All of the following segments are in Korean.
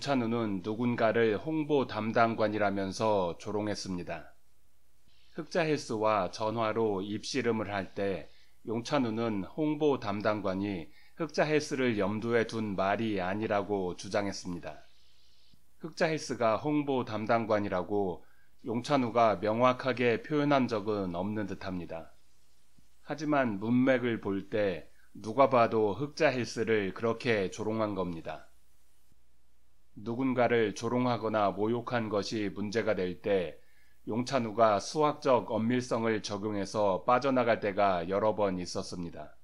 정찬우는 누군가를 홍보 담당관이라면서 조롱했습니다. 흑자헬스와 전화로 입씨름을 할 때 용찬우는 홍보 담당관이 흑자헬스를 염두에 둔 말이 아니라고 주장했습니다. 흑자헬스가 홍보 담당관이라고 용찬우가 명확하게 표현한 적은 없는 듯합니다. 하지만 문맥을 볼 때 누가 봐도 흑자헬스를 그렇게 조롱한 겁니다. 누군가를 조롱하거나 모욕한 것이 문제가 될 때 용찬우가 수학적 엄밀성을 적용해서 빠져나갈 때가 여러 번 있었습니다.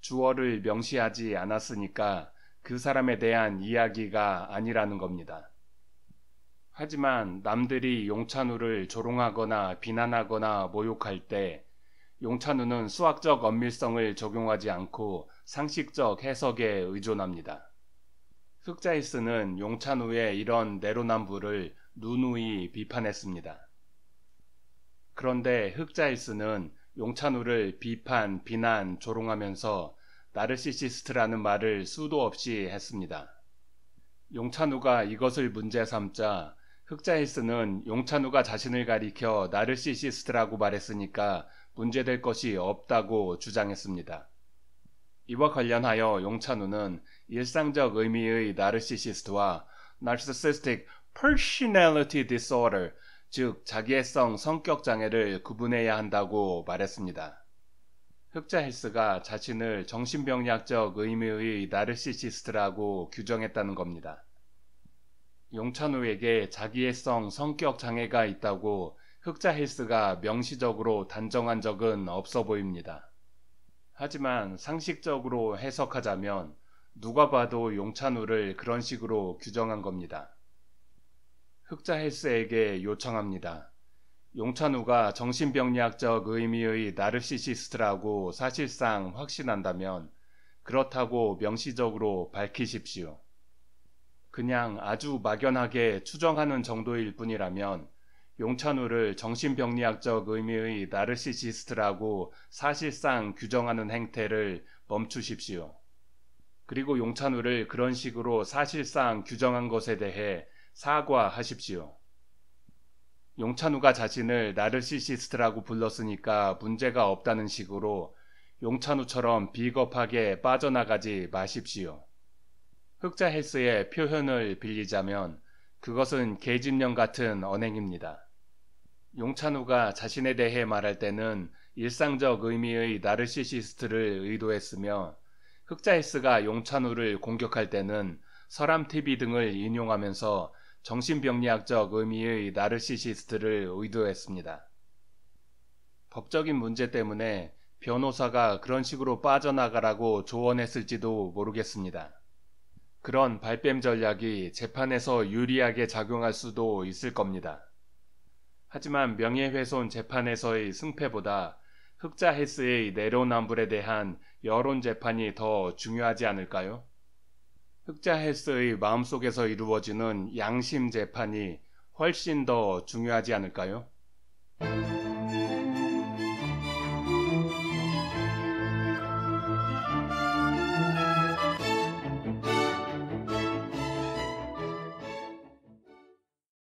주어를 명시하지 않았으니까 그 사람에 대한 이야기가 아니라는 겁니다. 하지만 남들이 용찬우를 조롱하거나 비난하거나 모욕할 때 용찬우는 수학적 엄밀성을 적용하지 않고 상식적 해석에 의존합니다. 흑자이스는 용찬우의 이런 내로남불을 누누이 비판했습니다. 그런데 흑자이스는 용찬우를 비판, 비난, 조롱하면서 나르시시스트라는 말을 수도 없이 했습니다. 용찬우가 이것을 문제 삼자 흑자이스는 용찬우가 자신을 가리켜 나르시시스트라고 말했으니까 문제될 것이 없다고 주장했습니다. 이와 관련하여 용찬우는 일상적 의미의 나르시시스트와 narcissistic personality disorder, 즉 자기애성 성격 장애를 구분해야 한다고 말했습니다. 흑자 헬스가 자신을 정신병약적 의미의 나르시시스트라고 규정했다는 겁니다. 용찬우에게 자기애성 성격 장애가 있다고 흑자 헬스가 명시적으로 단정한 적은 없어 보입니다. 하지만 상식적으로 해석하자면 누가 봐도 용찬우를 그런 식으로 규정한 겁니다. 흑자 헬스에게 요청합니다. 용찬우가 정신병리학적 의미의 나르시시스트라고 사실상 확신한다면 그렇다고 명시적으로 밝히십시오. 그냥 아주 막연하게 추정하는 정도일 뿐이라면 용찬우를 정신병리학적 의미의 나르시시스트라고 사실상 규정하는 행태를 멈추십시오. 그리고 용찬우를 그런 식으로 사실상 규정한 것에 대해 사과하십시오. 용찬우가 자신을 나르시시스트라고 불렀으니까 문제가 없다는 식으로 용찬우처럼 비겁하게 빠져나가지 마십시오. 흑자 헬스의 표현을 빌리자면 그것은 계집령 같은 언행입니다. 용찬우가 자신에 대해 말할 때는 일상적 의미의 나르시시스트를 의도했으며 흑자이스가 용찬우를 공격할 때는 서람TV 등을 인용하면서 정신병리학적 의미의 나르시시스트를 의도했습니다. 법적인 문제 때문에 변호사가 그런 식으로 빠져나가라고 조언했을지도 모르겠습니다. 그런 발뺌 전략이 재판에서 유리하게 작용할 수도 있을 겁니다. 하지만 명예훼손 재판에서의 승패보다 흑자 헬스의 내로남불에 대한 여론 재판이 더 중요하지 않을까요? 흑자 헬스의 마음속에서 이루어지는 양심 재판이 훨씬 더 중요하지 않을까요?